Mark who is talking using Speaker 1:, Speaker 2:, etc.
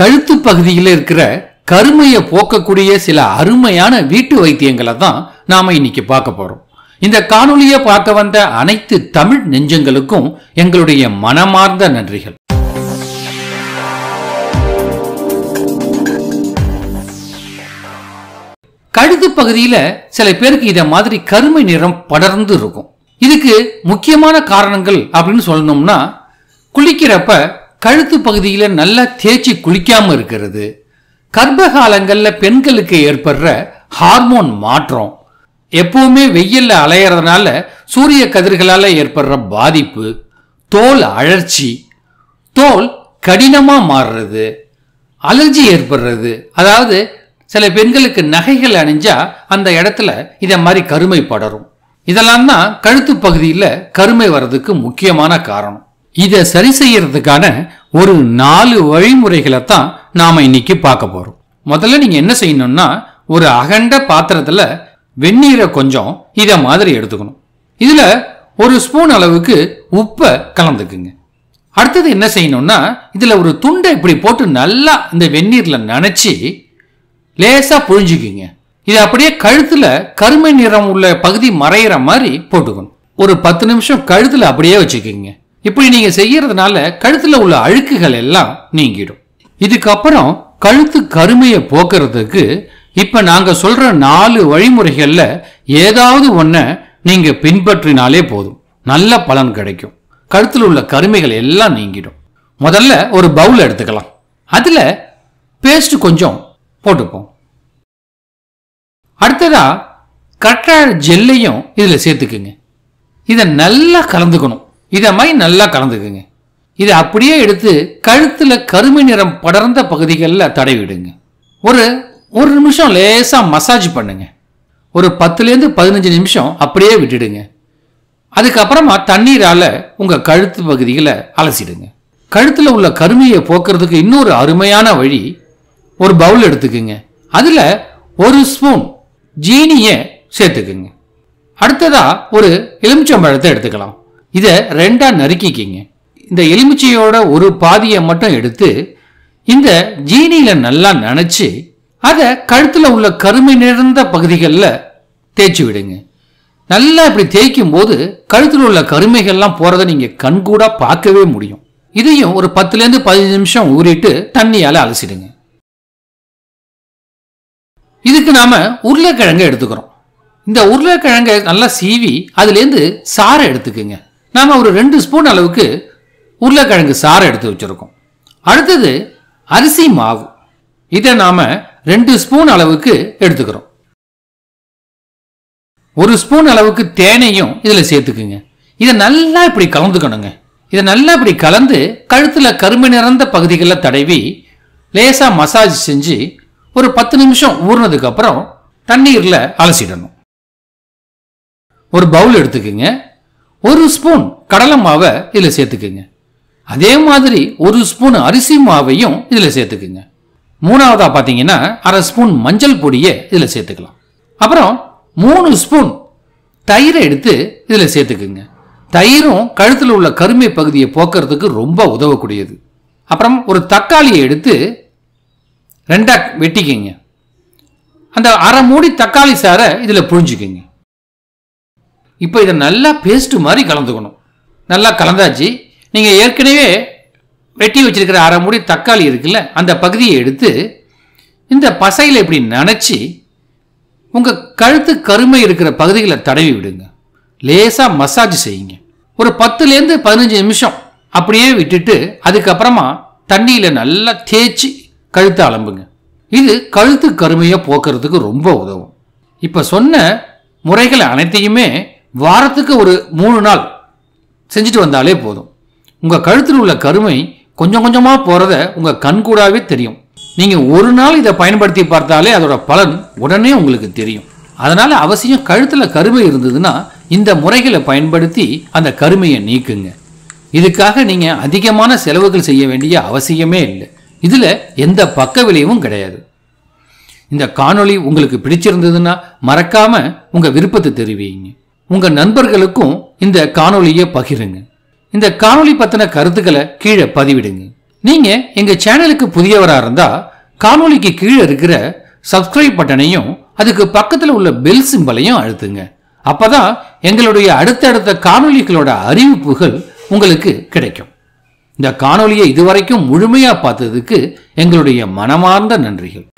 Speaker 1: கழுத்து பகுதியில் இருக்கிற கருமையை போக்கக்கூடிய சில அருமையான வீட்டு வைத்தியங்களை தான் நாம இன்னைக்கு பார்க்க போறோம் இந்த காணொலியை பார்க்க வந்த அனைத்து தமிழ் நெஞ்சங்களுக்கும் எங்களுடைய மனமார்ந்த நன்றிகள் கழுத்து பகுதியில சில பேருக்கு இத மாதிரி கருமை நிறம் படர்ந்து இருக்கும் இதுக்கு முக்கியமான காரணங்கள் அப்படின்னு சொல்லணும்னா குளிக்கிறப்ப கழுத்து பகுதியில் நல்லா தேய்ச்சி குளிக்காமல் இருக்கிறது கர்ப்ப காலங்களில் பெண்களுக்கு ஏற்படுற ஹார்மோன் மாற்றம் எப்பவுமே வெயிலில் அலையிறதுனால சூரிய கதிர்களால் ஏற்படுற பாதிப்பு தோல் அழற்சி தோல் கடினமாக மாறுறது அலர்ஜி ஏற்படுறது அதாவது சில பெண்களுக்கு நகைகள் அணிஞ்சா அந்த இடத்துல இதை மாதிரி கருமை படரும் இதெல்லாம் தான் கழுத்து பகுதியில் கருமை வர்றதுக்கு முக்கியமான காரணம் இதை சரி செய்யறதுக்கான ஒரு நாலு வழிமுறைகளை தான் நாம இன்னைக்கு பார்க்க போறோம் முதல்ல நீங்க என்ன செய்யணும்னா ஒரு அகண்ட பாத்திரத்துல வெந்நீரை கொஞ்சம் இதை மாதிரி எடுத்துக்கணும் இதுல ஒரு ஸ்பூன் அளவுக்கு உப்பை கலந்துக்குங்க அடுத்தது என்ன செய்யணும்னா இதில் ஒரு துண்டை இப்படி போட்டு நல்லா இந்த வெந்நீரில் நனைச்சி லேசாக புழிஞ்சுக்குங்க இது அப்படியே கழுத்தில் கருமை நிறம் உள்ள பகுதி மறையிற மாதிரி போட்டுக்கணும் ஒரு பத்து நிமிஷம் கழுத்தில் அப்படியே வச்சுக்கோங்க இப்படி நீங்க செய்யறதுனால கழுத்துல உள்ள அழுக்குகள் எல்லாம் நீங்கிடும் இதுக்கப்புறம் கழுத்து கருமையை போக்குறதுக்கு இப்ப நாங்க சொல்ற நாலு வழிமுறைகள்ல ஏதாவது ஒன்ன நீங்க பின்பற்றினாலே போதும் நல்ல பலன் கிடைக்கும் கழுத்தில் உள்ள கருமைகள் எல்லாம் நீங்கிடும் முதல்ல ஒரு பவுல் எடுத்துக்கலாம் அதுல பேஸ்ட் கொஞ்சம் போட்டுப்போம் அடுத்ததா கற்றாழ ஜெல்லையும் இதில் சேர்த்துக்குங்க இதை நல்லா கலந்துக்கணும் இதை மாதிரி நல்லா கலந்துக்குங்க இதை அப்படியே எடுத்து கழுத்தில் கருமை நிறம் படர்ந்த பகுதிகளில் தடவிடுங்க ஒரு ஒரு நிமிஷம் லேசாக மசாஜ் பண்ணுங்க ஒரு பத்துலேருந்து பதினஞ்சு நிமிஷம் அப்படியே விட்டுடுங்க அதுக்கப்புறமா தண்ணீரால் உங்கள் கழுத்து பகுதிகளை அலசிடுங்க கழுத்தில் உள்ள கருமையை போக்குறதுக்கு இன்னொரு அருமையான வழி ஒரு பவுல் எடுத்துக்குங்க அதில் ஒரு ஸ்பூன் ஜீனியை சேர்த்துக்குங்க அடுத்ததாக ஒரு எலுமிச்சம்பழத்தை எடுத்துக்கலாம் இதை ரெண்டாக நறுக்கிக்கிங்க இந்த எலுமிச்சையோட ஒரு பாதியை மட்டும் எடுத்து இந்த ஜீனியில் நல்லா நினைச்சு அதை கழுத்தில் உள்ள கருமை நிறைந்த பகுதிகளில் தேய்ச்சி விடுங்க நல்லா இப்படி தேய்க்கும் போது கழுத்தில் உள்ள கருமைகள்லாம் போகிறத நீங்கள் கண்கூடாக பார்க்கவே முடியும் இதையும் ஒரு பத்துலேருந்து பதினஞ்சு நிமிஷம் ஊறிட்டு தண்ணியால் அலசிடுங்க இதுக்கு நாம் உருளைக்கிழங்கை எடுத்துக்கிறோம் இந்த உருளைக்கிழங்கை நல்லா சீவி அதுலேருந்து சாறை எடுத்துக்கோங்க நாம் ஒரு ரெண்டு ஸ்பூன் அளவுக்கு உருளைக்கிழங்கு சாறை எடுத்து வச்சுருக்கோம் அடுத்தது அரிசி மாவு இதை நாம் ரெண்டு ஸ்பூன் அளவுக்கு எடுத்துக்கிறோம் ஒரு ஸ்பூன் அளவுக்கு தேனையும் இதில் சேர்த்துக்குங்க இதை நல்லா இப்படி கலந்துக்கணுங்க இதை நல்லா இப்படி கலந்து கழுத்தில் கரும்பு நிறந்த பகுதிகளில் தடவி லேசாக மசாஜ் செஞ்சு ஒரு பத்து நிமிஷம் ஊறினதுக்கப்புறம் தண்ணீரில் அலசிடணும் ஒரு பவுல் எடுத்துக்கோங்க ஒரு ஸ்பூன் கடலை மாவை இதில் சேர்த்துக்குங்க அதே மாதிரி ஒரு ஸ்பூன் அரிசி மாவையும் இதில் சேர்த்துக்குங்க மூணாவதாக பார்த்தீங்கன்னா அரை ஸ்பூன் மஞ்சள் பொடியை இதில் சேர்த்துக்கலாம் அப்புறம் மூணு ஸ்பூன் தயிரை எடுத்து இதில் சேர்த்துக்குங்க தயிரும் கழுத்தில் உள்ள கருமை பகுதியை போக்குறதுக்கு ரொம்ப உதவக்கூடியது அப்புறம் ஒரு தக்காளியை எடுத்து ரெண்டாக வெட்டிக்கிங்க அந்த அரை மூடி தக்காளி சாரை இதில் புழிஞ்சிக்கோங்க இப்போ இதை நல்லா பேஸ்ட்டு மாதிரி கலந்துக்கணும் நல்லா கலந்தாச்சு நீங்கள் ஏற்கனவே வெட்டி வச்சிருக்கிற அரை மூடி தக்காளி இருக்குல்ல அந்த பகுதியை எடுத்து இந்த பசையில் இப்படி நினச்சி உங்கள் கழுத்து கருமை இருக்கிற பகுதிகளை தடவி விடுங்க லேசாக மசாஜ் செய்யுங்க ஒரு பத்துலேருந்து பதினஞ்சு நிமிஷம் அப்படியே விட்டுட்டு அதுக்கப்புறமா தண்ணியில் நல்லா தேய்ச்சி கழுத்தை அலம்புங்க இது கழுத்து கருமையை போக்குறதுக்கு ரொம்ப உதவும் இப்போ சொன்ன முறைகள் அனைத்தையுமே வாரத்துக்கு ஒரு மூணு நாள் செஞ்சுட்டு வந்தாலே போதும் உங்கள் கழுத்தில் உள்ள கருமை கொஞ்சம் கொஞ்சமாக போகிறத உங்கள் கண்கூடாவே தெரியும் நீங்கள் ஒரு நாள் இதை பயன்படுத்தி பார்த்தாலே அதோட பலன் உடனே உங்களுக்கு தெரியும் அதனால் அவசியம் கழுத்தில் கருமை இருந்ததுன்னா இந்த முறைகளை பயன்படுத்தி அந்த கருமையை நீக்குங்க இதுக்காக நீங்கள் அதிகமான செலவுகள் செய்ய வேண்டிய அவசியமே இல்லை இதில் எந்த பக்க விலையும் கிடையாது இந்த காணொளி உங்களுக்கு பிடிச்சிருந்ததுன்னா மறக்காமல் உங்கள் விருப்பத்தை தெரிவிங்க உங்க நண்பர்களுக்கும் இந்த காணொலியை பகிருங்க இந்த காணொலி பத்தின கருத்துக்களை கீழே பதிவிடுங்க நீங்க எங்க சேனலுக்கு புதியவரா இருந்தா காணொலிக்கு கீழே இருக்கிற சப்ஸ்கிரைப் பட்டனையும் அதுக்கு பக்கத்தில் உள்ள பெல் சிம்பலையும் அழுத்துங்க அப்பதான் எங்களுடைய அடுத்தடுத்த காணொலிகளோட அறிவிப்புகள் உங்களுக்கு கிடைக்கும் இந்த காணொலியை இதுவரைக்கும் முழுமையா பார்த்ததுக்கு எங்களுடைய மனமார்ந்த நன்றிகள்